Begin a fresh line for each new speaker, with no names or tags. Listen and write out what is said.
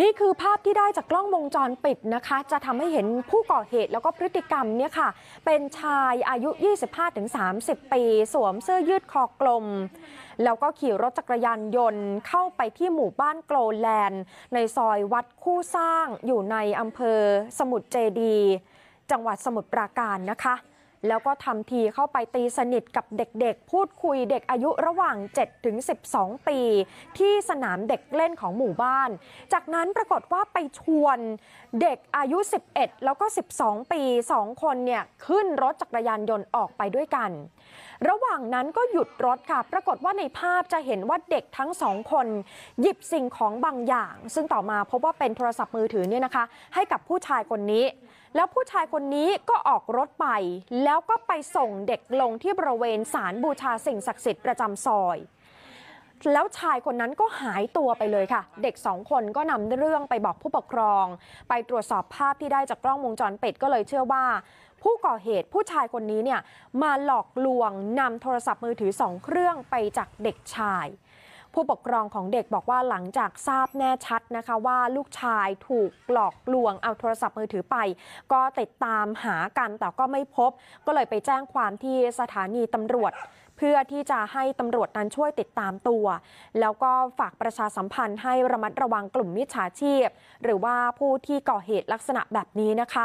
นี่คือภาพที่ได้จากกล้องวงจรปิดนะคะ จะทำให้เห็นผู้ก่อเหตุแล้วก็พฤติกรรมเนี่ยค่ะ เป็นชายอายุ 25-30 ปี สวมเสื้อยืดคอกลม แล้วก็ขี่รถจักรยานยนต์เข้าไปที่หมู่บ้านโกลแลนในซอยวัดคู่สร้างอยู่ในอำเภอสมุทรเจดี จังหวัดสมุทรปราการนะคะแล้วก็ทำทีเข้าไปตีสนิทกับเด็กๆ พูดคุยเด็กอายุระหว่าง 7 ถึง 12 ปี ที่สนามเด็กเล่นของหมู่บ้าน จากนั้นปรากฏว่าไปชวนเด็กอายุ 11 แล้วก็ 12 ปี 2 คนเนี่ยขึ้นรถจักรยานยนต์ออกไปด้วยกัน ระหว่างนั้นก็หยุดรถค่ะ ปรากฏว่าในภาพจะเห็นว่าเด็กทั้งสองคน หยิบสิ่งของบางอย่าง ซึ่งต่อมาพบว่าเป็นโทรศัพท์มือถือเนี่ยนะคะ ให้กับผู้ชายคนนี้ แล้วผู้ชายคนนี้ก็ออกรถไปแล้วแล้วก็ไปส่งเด็กลงที่บริเวณศาลบูชาสิ่งศักดิ์สิทธิ์ประจำซอย แล้วชายคนนั้นก็หายตัวไปเลยค่ะ เด็กสองคนก็นำเรื่องไปบอกผู้ปกครอง ไปตรวจสอบภาพที่ได้จากกล้องวงจรปิดก็เลยเชื่อว่า ผู้ก่อเหตุผู้ชายคนนี้เนี่ยมาหลอกลวงนำโทรศัพท์มือถือสองเครื่องไปจากเด็กชายผู้ปกครองของเด็กบอกว่าหลังจากทราบแน่ชัดนะคะว่าลูกชายถูกหลอกลวงเอาโทรศัพท์มือถือไป ก็ติดตามหากันแต่ก็ไม่พบก็เลยไปแจ้งความที่สถานีตำรวจ เพื่อที่จะให้ตำรวจนั้นช่วยติดตามตัว แล้วก็ฝากประชาสัมพันธ์ให้ระมัดระวังกลุ่มมิจฉาชีพ หรือว่าผู้ที่ก่อเหตุลักษณะแบบนี้นะคะ